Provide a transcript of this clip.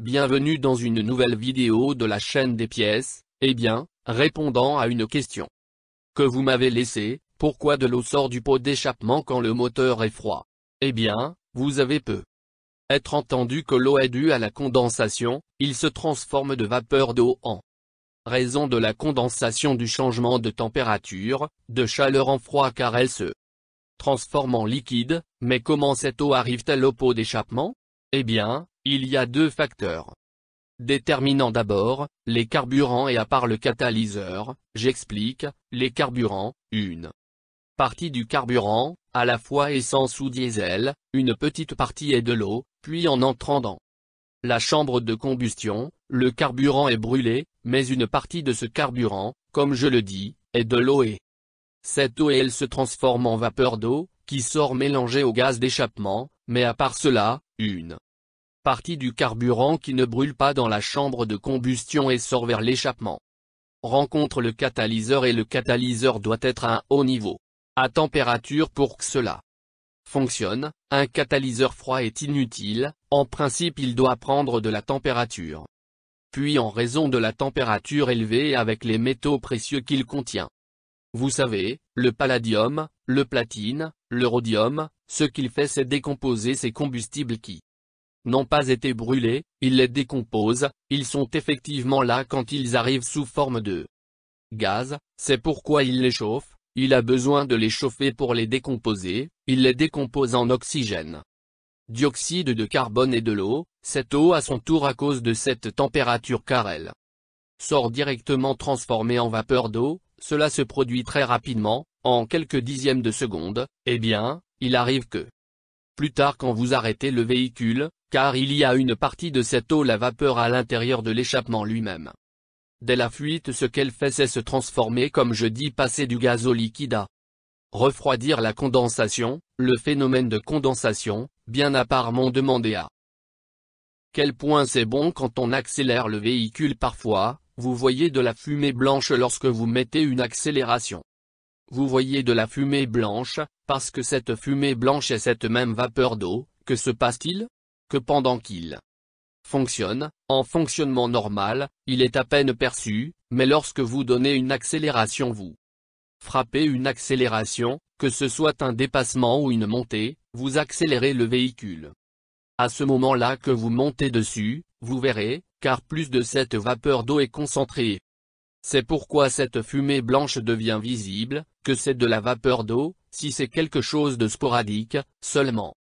Bienvenue dans une nouvelle vidéo de la chaîne des pièces, eh bien, répondant à une question que vous m'avez laissée, pourquoi de l'eau sort du pot d'échappement quand le moteur est froid Eh bien, vous avez peu être entendu que l'eau est due à la condensation, il se transforme de vapeur d'eau en raison de la condensation du changement de température, de chaleur en froid car elle se transforme en liquide, mais comment cette eau arrive-t-elle au pot d'échappement Eh bien, il y a deux facteurs. Déterminant d'abord, les carburants et à part le catalyseur, j'explique, les carburants, une partie du carburant, à la fois essence ou diesel, une petite partie est de l'eau, puis en entrant dans la chambre de combustion, le carburant est brûlé, mais une partie de ce carburant, comme je le dis, est de l'eau et cette eau et elle se transforme en vapeur d'eau, qui sort mélangée au gaz d'échappement, mais à part cela, une partie du carburant qui ne brûle pas dans la chambre de combustion et sort vers l'échappement. Rencontre le catalyseur et le catalyseur doit être à un haut niveau. À température pour que cela fonctionne, un catalyseur froid est inutile, en principe il doit prendre de la température. Puis en raison de la température élevée avec les métaux précieux qu'il contient. Vous savez, le palladium, le platine, le rhodium, ce qu'il fait c'est décomposer ces combustibles qui n'ont pas été brûlés, ils les décomposent, ils sont effectivement là quand ils arrivent sous forme de gaz, c'est pourquoi il les chauffe, il a besoin de les chauffer pour les décomposer, il les décompose en oxygène. Dioxyde de carbone et de l'eau, cette eau à son tour à cause de cette température car elle sort directement transformée en vapeur d'eau, cela se produit très rapidement, en quelques dixièmes de seconde, eh bien, il arrive que plus tard quand vous arrêtez le véhicule, car il y a une partie de cette eau la vapeur à l'intérieur de l'échappement lui-même. Dès la fuite ce qu'elle fait c'est se transformer comme je dis passer du gaz au liquide à refroidir la condensation, le phénomène de condensation, bien à part mon demandé à quel point c'est bon quand on accélère le véhicule parfois, vous voyez de la fumée blanche lorsque vous mettez une accélération. Vous voyez de la fumée blanche, parce que cette fumée blanche est cette même vapeur d'eau, que se passe-t-il Que pendant qu'il fonctionne, en fonctionnement normal, il est à peine perçu, mais lorsque vous donnez une accélération vous frappez une accélération, que ce soit un dépassement ou une montée, vous accélérez le véhicule. À ce moment-là que vous montez dessus, vous verrez, car plus de cette vapeur d'eau est concentrée. C'est pourquoi cette fumée blanche devient visible, que c'est de la vapeur d'eau, si c'est quelque chose de sporadique, seulement.